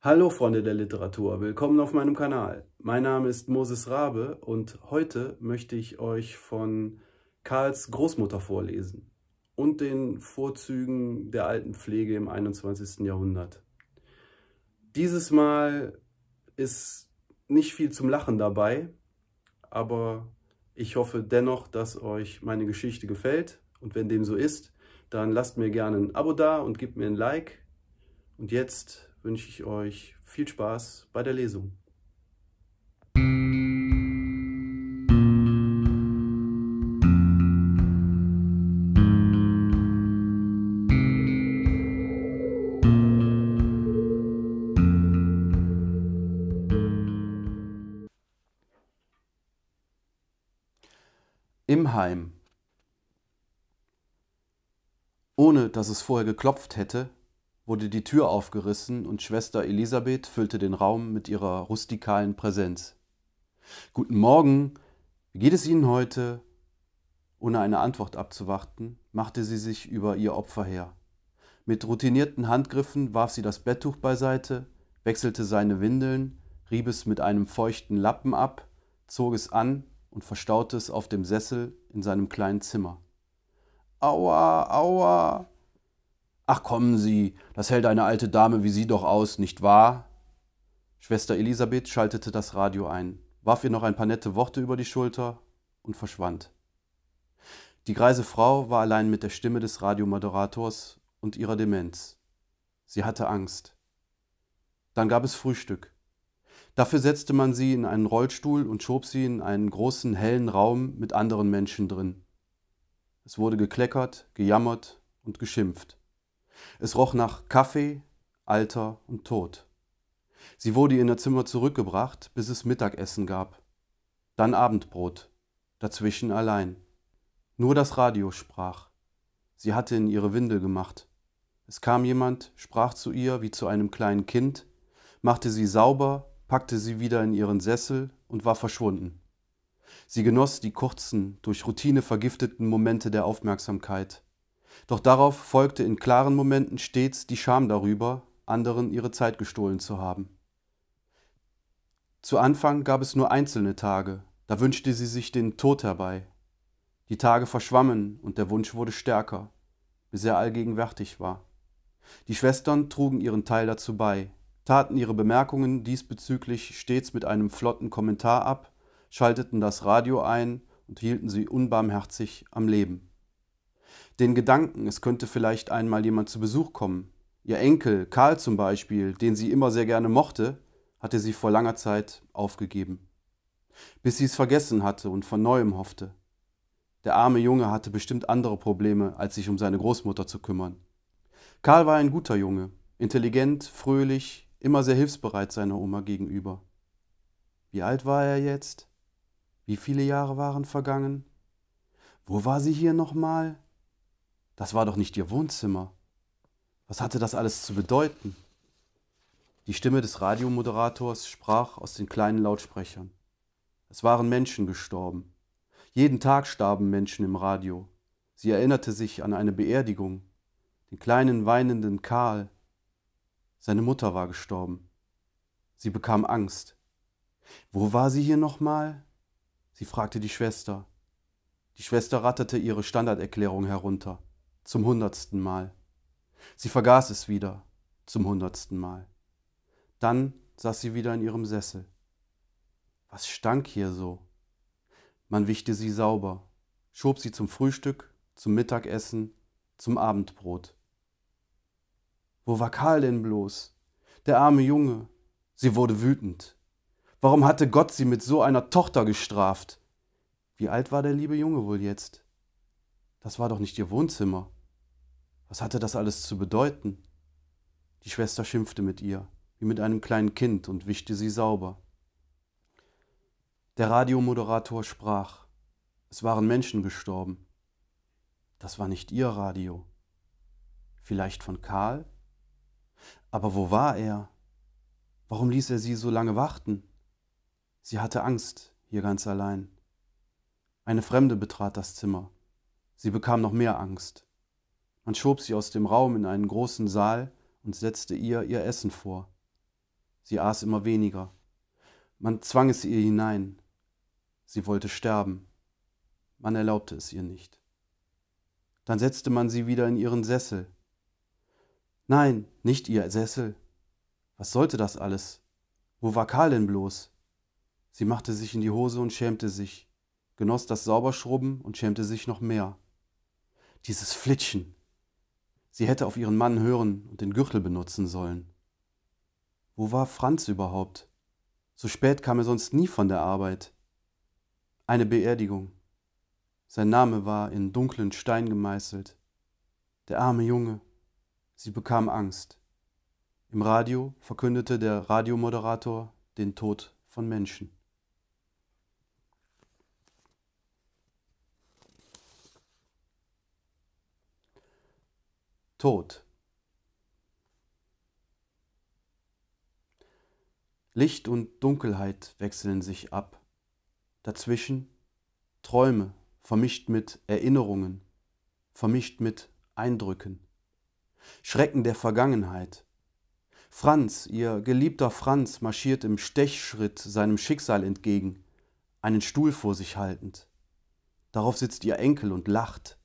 Hallo Freunde der Literatur, willkommen auf meinem Kanal. Mein Name ist Moses Rabe und heute möchte ich euch von Karls Großmutter vorlesen und den Vorzügen der alten Pflege im 21. Jahrhundert. Dieses Mal ist nicht viel zum Lachen dabei, aber ich hoffe dennoch, dass euch meine Geschichte gefällt und wenn dem so ist, dann lasst mir gerne ein Abo da und gebt mir ein Like. Und jetzt wünsche ich euch viel Spaß bei der Lesung. Im Heim. Ohne dass es vorher geklopft hätte, wurde die Tür aufgerissen und Schwester Elisabeth füllte den Raum mit ihrer rustikalen Präsenz. Guten Morgen, wie geht es Ihnen heute? Ohne eine Antwort abzuwarten, machte sie sich über ihr Opfer her. Mit routinierten Handgriffen warf sie das Betttuch beiseite, wechselte seine Windeln, rieb es mit einem feuchten Lappen ab, zog es an und verstaute es auf dem Sessel in seinem kleinen Zimmer. Aua, aua, Ach kommen Sie, das hält eine alte Dame wie Sie doch aus, nicht wahr? Schwester Elisabeth schaltete das Radio ein, warf ihr noch ein paar nette Worte über die Schulter und verschwand. Die greise Frau war allein mit der Stimme des Radiomoderators und ihrer Demenz. Sie hatte Angst. Dann gab es Frühstück. Dafür setzte man sie in einen Rollstuhl und schob sie in einen großen, hellen Raum mit anderen Menschen drin. Es wurde gekleckert, gejammert und geschimpft. Es roch nach Kaffee, Alter und Tod. Sie wurde in ihr Zimmer zurückgebracht, bis es Mittagessen gab. Dann Abendbrot, dazwischen allein. Nur das Radio sprach. Sie hatte in ihre Windel gemacht. Es kam jemand, sprach zu ihr wie zu einem kleinen Kind, machte sie sauber, packte sie wieder in ihren Sessel und war verschwunden. Sie genoss die kurzen, durch Routine vergifteten Momente der Aufmerksamkeit. Doch darauf folgte in klaren Momenten stets die Scham darüber, anderen ihre Zeit gestohlen zu haben. Zu Anfang gab es nur einzelne Tage, da wünschte sie sich den Tod herbei. Die Tage verschwammen und der Wunsch wurde stärker, bis er allgegenwärtig war. Die Schwestern trugen ihren Teil dazu bei, taten ihre Bemerkungen diesbezüglich stets mit einem flotten Kommentar ab, schalteten das Radio ein und hielten sie unbarmherzig am Leben den Gedanken, es könnte vielleicht einmal jemand zu Besuch kommen. Ihr Enkel, Karl zum Beispiel, den sie immer sehr gerne mochte, hatte sie vor langer Zeit aufgegeben. Bis sie es vergessen hatte und von neuem hoffte. Der arme Junge hatte bestimmt andere Probleme, als sich um seine Großmutter zu kümmern. Karl war ein guter Junge, intelligent, fröhlich, immer sehr hilfsbereit seiner Oma gegenüber. Wie alt war er jetzt? Wie viele Jahre waren vergangen? Wo war sie hier nochmal? Das war doch nicht ihr Wohnzimmer. Was hatte das alles zu bedeuten? Die Stimme des Radiomoderators sprach aus den kleinen Lautsprechern. Es waren Menschen gestorben. Jeden Tag starben Menschen im Radio. Sie erinnerte sich an eine Beerdigung, den kleinen weinenden Karl. Seine Mutter war gestorben. Sie bekam Angst. Wo war sie hier nochmal? Sie fragte die Schwester. Die Schwester ratterte ihre Standarderklärung herunter zum hundertsten Mal. Sie vergaß es wieder zum hundertsten Mal. Dann saß sie wieder in ihrem Sessel. Was stank hier so? Man wichte sie sauber, schob sie zum Frühstück, zum Mittagessen, zum Abendbrot. Wo war Karl denn bloß? Der arme Junge. Sie wurde wütend. Warum hatte Gott sie mit so einer Tochter gestraft? Wie alt war der liebe Junge wohl jetzt? Das war doch nicht ihr Wohnzimmer. Was hatte das alles zu bedeuten? Die Schwester schimpfte mit ihr, wie mit einem kleinen Kind, und wischte sie sauber. Der Radiomoderator sprach. Es waren Menschen gestorben. Das war nicht ihr Radio. Vielleicht von Karl? Aber wo war er? Warum ließ er sie so lange warten? Sie hatte Angst, hier ganz allein. Eine Fremde betrat das Zimmer. Sie bekam noch mehr Angst. Man schob sie aus dem Raum in einen großen Saal und setzte ihr ihr Essen vor. Sie aß immer weniger. Man zwang es ihr hinein. Sie wollte sterben. Man erlaubte es ihr nicht. Dann setzte man sie wieder in ihren Sessel. Nein, nicht ihr Sessel. Was sollte das alles? Wo war Karl denn bloß? Sie machte sich in die Hose und schämte sich, genoss das Sauberschrubben und schämte sich noch mehr. Dieses Flitschen, Sie hätte auf ihren Mann hören und den Gürtel benutzen sollen. Wo war Franz überhaupt? So spät kam er sonst nie von der Arbeit. Eine Beerdigung. Sein Name war in dunklen Stein gemeißelt. Der arme Junge. Sie bekam Angst. Im Radio verkündete der Radiomoderator den Tod von Menschen. Tod. Licht und Dunkelheit wechseln sich ab. Dazwischen Träume, vermischt mit Erinnerungen, vermischt mit Eindrücken. Schrecken der Vergangenheit. Franz, ihr geliebter Franz, marschiert im Stechschritt seinem Schicksal entgegen, einen Stuhl vor sich haltend. Darauf sitzt ihr Enkel und lacht.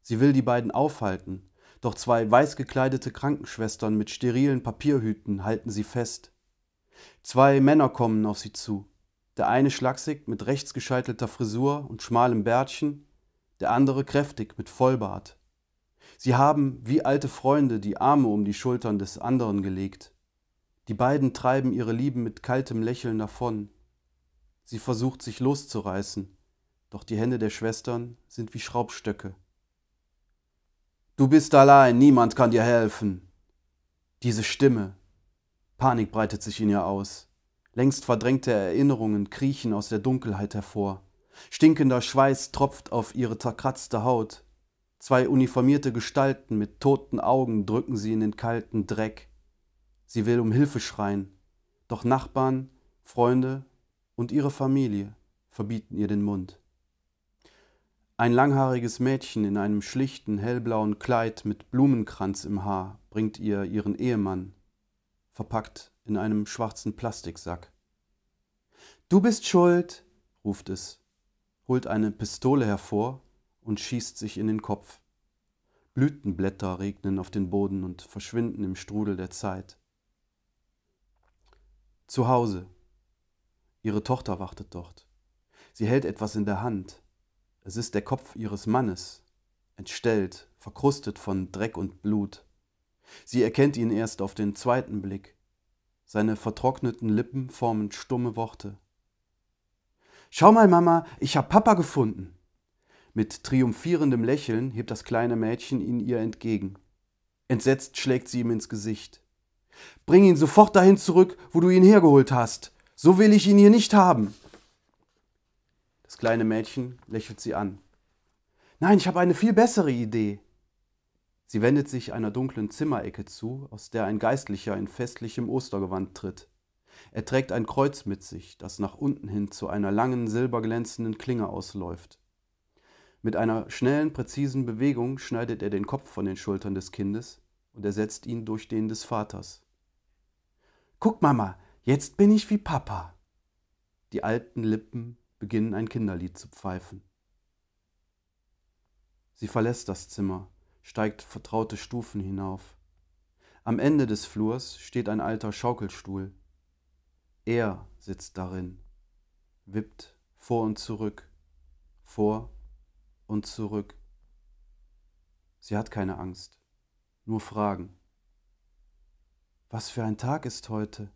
Sie will die beiden aufhalten, doch zwei weiß gekleidete Krankenschwestern mit sterilen Papierhüten halten sie fest. Zwei Männer kommen auf sie zu. Der eine schlaksig mit rechtsgescheitelter Frisur und schmalem Bärtchen, der andere kräftig mit Vollbart. Sie haben, wie alte Freunde, die Arme um die Schultern des anderen gelegt. Die beiden treiben ihre Lieben mit kaltem Lächeln davon. Sie versucht sich loszureißen, doch die Hände der Schwestern sind wie Schraubstöcke. Du bist allein, niemand kann dir helfen. Diese Stimme. Panik breitet sich in ihr aus. Längst verdrängte Erinnerungen kriechen aus der Dunkelheit hervor. Stinkender Schweiß tropft auf ihre zerkratzte Haut. Zwei uniformierte Gestalten mit toten Augen drücken sie in den kalten Dreck. Sie will um Hilfe schreien, doch Nachbarn, Freunde und ihre Familie verbieten ihr den Mund. Ein langhaariges Mädchen in einem schlichten hellblauen Kleid mit Blumenkranz im Haar bringt ihr ihren Ehemann, verpackt in einem schwarzen Plastiksack. Du bist schuld, ruft es, holt eine Pistole hervor und schießt sich in den Kopf. Blütenblätter regnen auf den Boden und verschwinden im Strudel der Zeit. Zu Hause. Ihre Tochter wartet dort. Sie hält etwas in der Hand. Es ist der Kopf ihres Mannes, entstellt, verkrustet von Dreck und Blut. Sie erkennt ihn erst auf den zweiten Blick. Seine vertrockneten Lippen formen stumme Worte. Schau mal, Mama, ich hab Papa gefunden. Mit triumphierendem Lächeln hebt das kleine Mädchen ihn ihr entgegen. Entsetzt schlägt sie ihm ins Gesicht. Bring ihn sofort dahin zurück, wo du ihn hergeholt hast. So will ich ihn hier nicht haben kleine Mädchen lächelt sie an. Nein, ich habe eine viel bessere Idee. Sie wendet sich einer dunklen Zimmerecke zu, aus der ein Geistlicher in festlichem Ostergewand tritt. Er trägt ein Kreuz mit sich, das nach unten hin zu einer langen, silberglänzenden Klinge ausläuft. Mit einer schnellen, präzisen Bewegung schneidet er den Kopf von den Schultern des Kindes und ersetzt ihn durch den des Vaters. Guck, Mama, jetzt bin ich wie Papa. Die alten Lippen beginnen ein Kinderlied zu pfeifen. Sie verlässt das Zimmer, steigt vertraute Stufen hinauf. Am Ende des Flurs steht ein alter Schaukelstuhl. Er sitzt darin, wippt vor und zurück, vor und zurück. Sie hat keine Angst, nur Fragen. Was für ein Tag ist heute?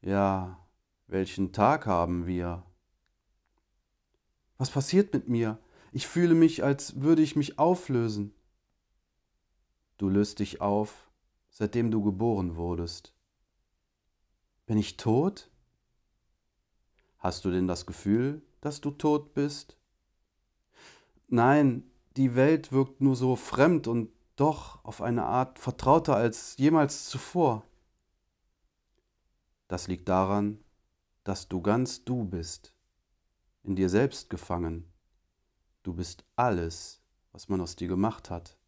Ja, welchen Tag haben wir? Was passiert mit mir? Ich fühle mich, als würde ich mich auflösen. Du löst dich auf, seitdem du geboren wurdest. Bin ich tot? Hast du denn das Gefühl, dass du tot bist? Nein, die Welt wirkt nur so fremd und doch auf eine Art vertrauter als jemals zuvor. Das liegt daran, dass du ganz du bist, in dir selbst gefangen. Du bist alles, was man aus dir gemacht hat.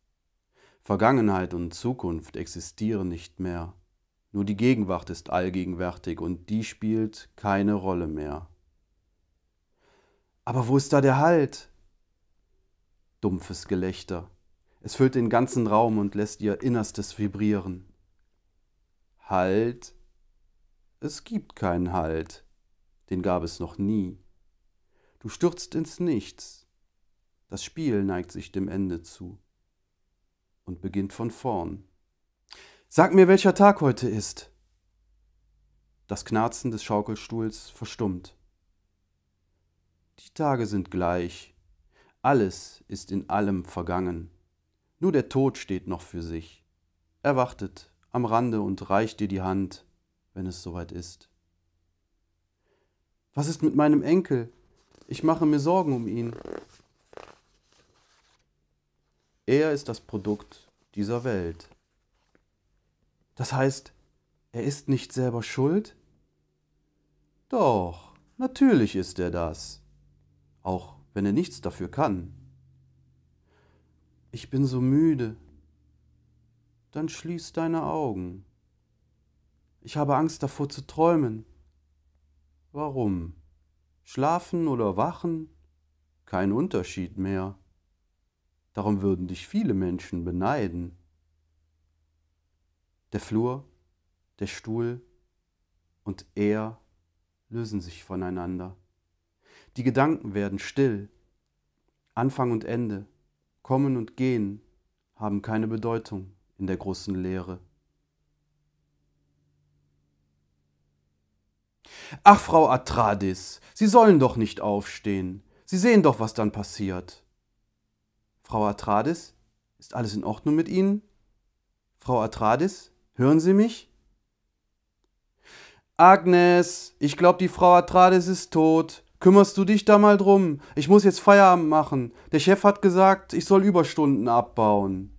Vergangenheit und Zukunft existieren nicht mehr. Nur die Gegenwart ist allgegenwärtig und die spielt keine Rolle mehr. Aber wo ist da der Halt? Dumpfes Gelächter. Es füllt den ganzen Raum und lässt ihr Innerstes vibrieren. Halt? Es gibt keinen Halt den gab es noch nie. Du stürzt ins Nichts, das Spiel neigt sich dem Ende zu und beginnt von vorn. Sag mir, welcher Tag heute ist. Das Knarzen des Schaukelstuhls verstummt. Die Tage sind gleich, alles ist in allem vergangen, nur der Tod steht noch für sich. Er wartet am Rande und reicht dir die Hand, wenn es soweit ist. Was ist mit meinem Enkel? Ich mache mir Sorgen um ihn. Er ist das Produkt dieser Welt. Das heißt, er ist nicht selber schuld? Doch, natürlich ist er das. Auch wenn er nichts dafür kann. Ich bin so müde. Dann schließ deine Augen. Ich habe Angst davor zu träumen. Warum? Schlafen oder wachen? Kein Unterschied mehr. Darum würden dich viele Menschen beneiden. Der Flur, der Stuhl und er lösen sich voneinander. Die Gedanken werden still. Anfang und Ende, Kommen und Gehen haben keine Bedeutung in der großen Lehre. Ach, Frau Atradis, Sie sollen doch nicht aufstehen. Sie sehen doch, was dann passiert. Frau Atradis, ist alles in Ordnung mit Ihnen? Frau Atradis, hören Sie mich? Agnes, ich glaube, die Frau Atradis ist tot. Kümmerst du dich da mal drum? Ich muss jetzt Feierabend machen. Der Chef hat gesagt, ich soll Überstunden abbauen.